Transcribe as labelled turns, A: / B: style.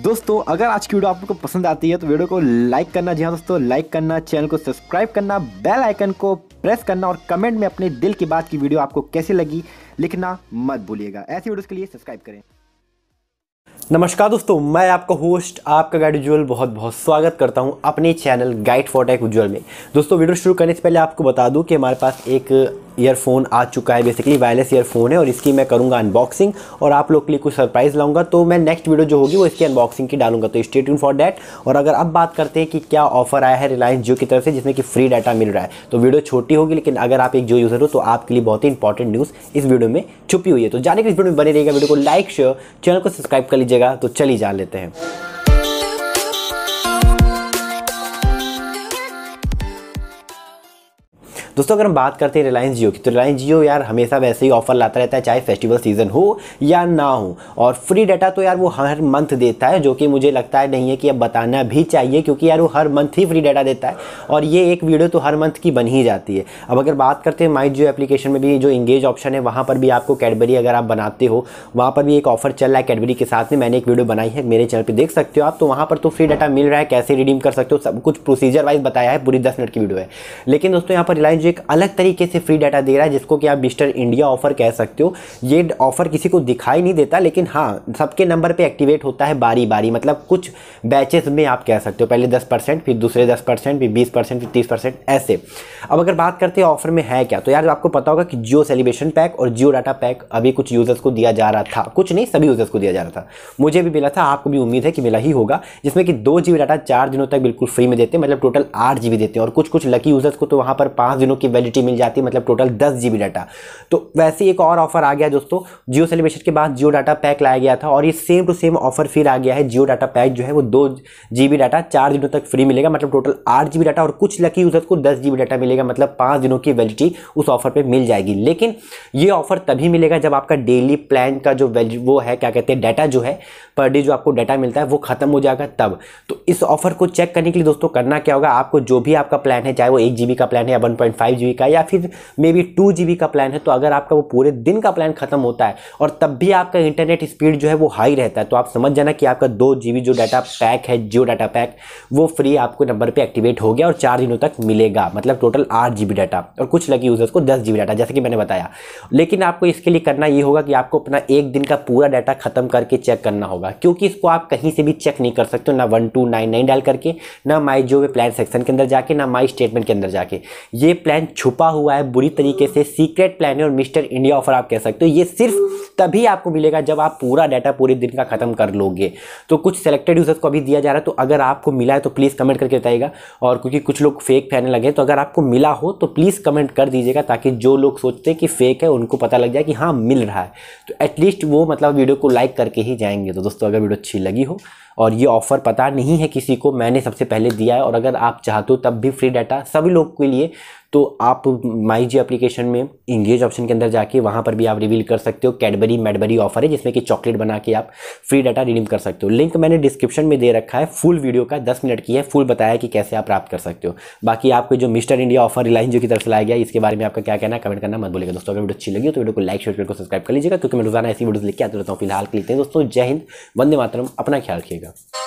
A: दोस्तों अगर आज की वीडियो आपको पसंद आती है तो वीडियो को लाइक करना जी हाँ दोस्तों लाइक करना चैनल को सब्सक्राइब करना बेल आइकन को प्रेस करना और कमेंट में अपने दिल की बात की वीडियो आपको कैसी लगी लिखना मत भूलिएगा ऐसी वीडियोस के लिए सब्सक्राइब करें नमस्कार दोस्तों मैं आपका होस्ट आपका गाइड उज्ज्वल बहुत बहुत स्वागत करता हूं अपने channel guide for tech Ujjwal में दोस्तों वीडियो शुरू करने से पहले आपको बता दूं कि हमारे पास एक ईयरफोन आ चुका है बेसिकली वायरलेस ईयरफोन है और इसकी मैं करूँगा अनबॉक्सिंग और आप लोग के लिए कुछ सरप्राइज़ लाऊंगा तो मैं नेक्स्ट वीडियो जो होगी वो इसकी अनबॉक्सिंग की डालूंगा तो स्टेट फॉर डैट और अगर अब बात करते हैं कि क्या ऑफर आया है रिलायंस जियो की तरफ से जिसमें कि फ्री डाटा मिल रहा है तो वीडियो छोटी होगी लेकिन अगर आप एक जो यूज़र हो तो आपके लिए बहुत ही इंपॉर्टेंट न्यूज़ इस वीडियो में छुपी हुई है तो जाने के इस वीडियो में बने रहेगा वीडियो को लाइक शेयर चैनल को सब्सक्राइब कर लीजिएगा तो चली जान लेते हैं दोस्तों अगर हम बात करते हैं रिलायंस जियो की तो रिलायंस जियो यार हमेशा वैसे ही ऑफर लाता रहता है चाहे फेस्टिवल सीजन हो या ना हो और फ्री डाटा तो यार वो हर मंथ देता है जो कि मुझे लगता है नहीं है कि अब बताना भी चाहिए क्योंकि यार वो हर मंथ ही फ्री डाटा देता है और ये एक वीडियो तो हर मंथ की बन ही जाती है अब अगर बात करते हैं माई जियो एप्लीकेशन में भी जो इंगेज ऑप्शन है वहाँ पर भी आपको कैडबरी अगर आप बनाते हो वहाँ पर भी एक ऑफर चल रहा है कैडबरी के साथ में मैंने एक वीडियो बनाई है मेरे चैनल पर देख सकते हो आप तो वहाँ पर तो फ्री डाटा मिल रहा है कैसे रिडीम कर सकते हो सब कुछ प्रोसीजर वाइज बताया है पूरी दस मिनट की वीडियो है लेकिन दोस्तों यहाँ पर रिलायंस जो एक अलग तरीके से फ्री डाटा दे रहा है जिसको कि आप मिस्टर इंडिया ऑफर कह सकते हो ये ऑफर किसी को दिखाई नहीं देता लेकिन हाँ सबके नंबर पर एक्टिवेट होता है बारी बारी मतलब कुछ बैचेस में आप कह सकते हो पहले दस परसेंट फिर दूसरे दस परसेंट फिर बीस परसेंट फिर तीस परसेंट ऐसे अब अगर बात करते हैं ऑफर में है क्या तो यार आपको पता होगा कि जियो सेलिब्रेशन पैक और जियो डाटा पैक अभी कुछ यूज़र्स को दिया जा रहा था कुछ नहीं सभी यूज़र्स को दिया जा रहा था मुझे भी मिला था आपको भी उम्मीद है कि मिला ही होगा जिसमें कि दो जी डाटा चार दिनों तक बिल्कुल फ्री में देते हैं मतलब टोटल आठ जी देते हैं और कुछ कुछ लकी यूज़र्स को तो वहाँ पर पाँच दिनों दिनों की वैलिडिटी मिल जाती है मतलब टोटल दस जी डाटा तो वैसे एक और ऑफर आ गया दोस्तों जियो सेलिब्रेशन के बाद जियो डाटा पैक लाया गया था और ये सेम टू सेम ऑफर फिर आ गया है जियो डाटा पैक जो है वो दो जी डाटा चार दिनों तक फ्री मिलेगा मतलब टोटल आठ जी डाटा और कुछ लकी यूजर्स को दस जी डाटा मिलेगा मतलब पाँच दिनों की वैलिडिटी उस ऑफर पर मिल जाएगी लेकिन ये ऑफर तभी मिलेगा जब आपका डेली प्लान का जो वो है क्या कहते हैं डाटा जो है पर डे जो आपको डाटा मिलता है वो खत्म हो जाएगा तब तो इस ऑफर को चेक करने के लिए दोस्तों करना क्या होगा आपको जो भी आपका प्लान है चाहे वो एक जी का प्लान है या वन पॉइंट फाइव जी का या फिर मे बी टू जी का प्लान है तो अगर आपका वो पूरे दिन का प्लान खत्म होता है और तब भी आपका इंटरनेट स्पीड जो है वो हाई रहता है तो आप समझ जाना कि आपका दो जी जो डाटा पैक है जियो डाटा पैक वो फ्री आपको नंबर पर एक्टिवेट हो गया और चार दिनों तक मिलेगा मतलब टोटल आठ जी डाटा और कुछ लगी यूज़र्स को दस जी डाटा जैसे कि मैंने बताया लेकिन आपको इसके लिए करना ये होगा कि आपको अपना एक दिन का पूरा डाटा खत्म करके चेक करना होगा क्योंकि इसको आप कहीं से भी चेक नहीं कर सकते ना वन टू नाइन नाइन डाल करके ना माई जो प्लान सेक्शन के अंदर जाके ना माई स्टेटमेंट के अंदर जाके ये प्लान प्लान छुपा हुआ है बुरी तरीके से सीक्रेट प्लान है और मिस्टर इंडिया ऑफर आप कह सकते हो ये सिर्फ तभी आपको मिलेगा जब आप पूरा डाटा पूरे दिन का खत्म कर लोगे तो कुछ सेलेक्टेड यूजर्स को अभी दिया जा रहा है तो अगर आपको मिला है तो प्लीज़ कमेंट करके बताइएगा और क्योंकि कुछ लोग फेक फैन लगे तो अगर आपको मिला हो तो प्लीज़ कमेंट कर दीजिएगा ताकि जो लोग सोचते कि फेक है उनको पता लग जाए कि हाँ मिल रहा है तो एटलीस्ट वो मतलब वीडियो को लाइक करके ही जाएंगे तो दोस्तों अगर वीडियो अच्छी लगी हो और ये ऑफ़र पता नहीं है किसी को मैंने सबसे पहले दिया है और अगर आप चाहते हो तब भी फ्री डाटा सभी लोग के लिए तो आप माई जी एप्लीकेशन में इंगेज ऑप्शन के अंदर जाके वहाँ पर भी आप रिवील कर सकते हो कैडबरी मेडबरी ऑफर है जिसमें कि चॉकलेट बना के आप फ्री डाटा रिडीम कर सकते हो लिंक मैंने डिस्क्रिप्शन में दे रखा है फुल वीडियो का दस मिनट की है फुल बताया कि कैसे आप प्राप्त कर सकते हो बाकी आपको जो मिस्टर इंडिया ऑफर रिलायंस जो की तरफ से लाया गया इसके बारे में आपका क्या कहना कमेंट करना मत बोलेगा दोस्तों अगर वीडियो अच्छी लगी तो वीडियो को लाइक शेयर करके सब्सक्राइब कर लीजिएगा क्योंकि मैं रोजाना ऐसी वीडियो लिख के आते रहता हूँ फिलहाल के लिए दोस्तों जय हिंद वंदे मातरम अपना ख्याल रखिएगा Liga.